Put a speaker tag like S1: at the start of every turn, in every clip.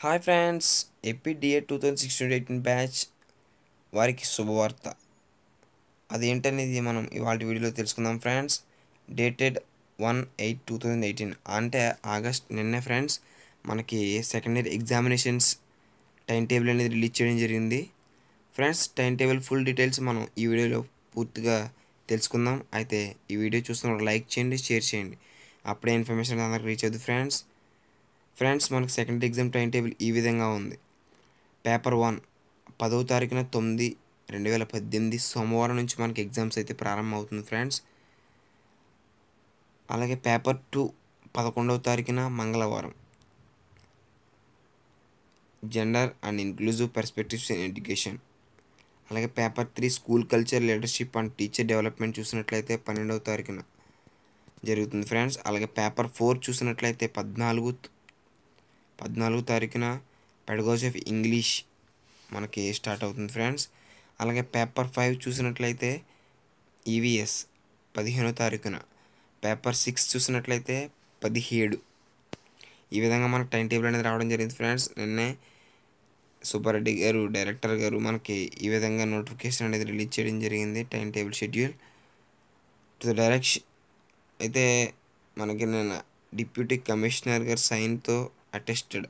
S1: hi friends APDA two thousand sixteen eighteen batch వారికి శుభవార్త అదేంటనేది మనం ఇవాళ వీడియోలో తెలుసుకుందాం friends dated one eight two thousand eighteen అంటే ఆగస్ట్ నిన్నే ఫ్రెండ్స్ మనకి second year examinations time table అనేది రిలీజ్ చేయడం జరిగింది friends time table full details మనం ఈ వీడియోలో పూర్తిగా తెలుసుకుందాం అయితే ఈ వీడియో చూస్తున్న లైక్ చేయండి షేర్ చేయండి అప్పుడే ఇన్ఫర్మేషన్ అందరికి రీచ్ అవుతుంది ఫ్రెండ్స్ ఫ్రెండ్స్ మనకు సెకండ్ ఎగ్జామ్ టైం టేబుల్ ఈ విధంగా ఉంది పేపర్ వన్ పదవ తారీఖున తొమ్మిది రెండు వేల పద్దెనిమిది సోమవారం నుంచి మనకి ఎగ్జామ్స్ అయితే ప్రారంభం అవుతుంది ఫ్రెండ్స్ అలాగే పేపర్ టూ పదకొండవ తారీఖున మంగళవారం gender and inclusive perspectives in education అలాగే paper three school culture leadership and teacher development చూసినట్లయితే పన్నెండవ తారీఖున జరుగుతుంది ఫ్రెండ్స్ అలాగే పేపర్ ఫోర్ చూసినట్లయితే పద్నాలుగు పద్నాలుగు తారీఖున ఆఫ్ ఇంగ్లీష్ మనకి స్టార్ట్ అవుతుంది ఫ్రెండ్స్ అలాగే పేపర్ ఫైవ్ చూసినట్లయితే ఈవీఎస్ పదిహేనో తారీఖున పేపర్ సిక్స్ చూసినట్లయితే పదిహేడు ఈ విధంగా మనకు టైం టేబుల్ అనేది రావడం జరిగింది ఫ్రెండ్స్ నిన్నే సుబ్బారెడ్డి గారు డైరెక్టర్ గారు మనకి ఈ విధంగా నోటిఫికేషన్ అనేది రిలీజ్ చేయడం జరిగింది time table schedule to direction అయితే మనకి నిన్న డిప్యూటీ కమిషనర్ గారి సైన్తో అటెస్టెడ్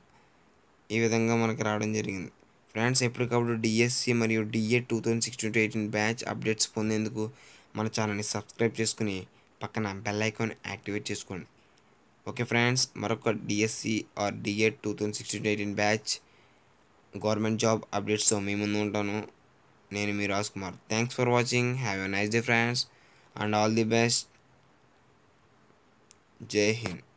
S1: ఈ విధంగా మనకు రావడం జరిగింది ఫ్రెండ్స్ ఎప్పటికప్పుడు డిఎస్సి మరియు DA two thousand sixteen to eighteen batch updates పొందేందుకు మన ఛానల్ని సబ్స్క్రైబ్ చేసుకుని పక్కన బెల్ ఐకాన్ యాక్టివేట్ చేసుకోండి ఓకే ఫ్రెండ్స్ మరొక DSC or DA two thousand sixteen to eighteen batch government job అప్డేట్స్తో మీ ముందు ఉంటాను నేను మీ Raj Kumar thanks for watching have a nice day friends and all the best Jai Hind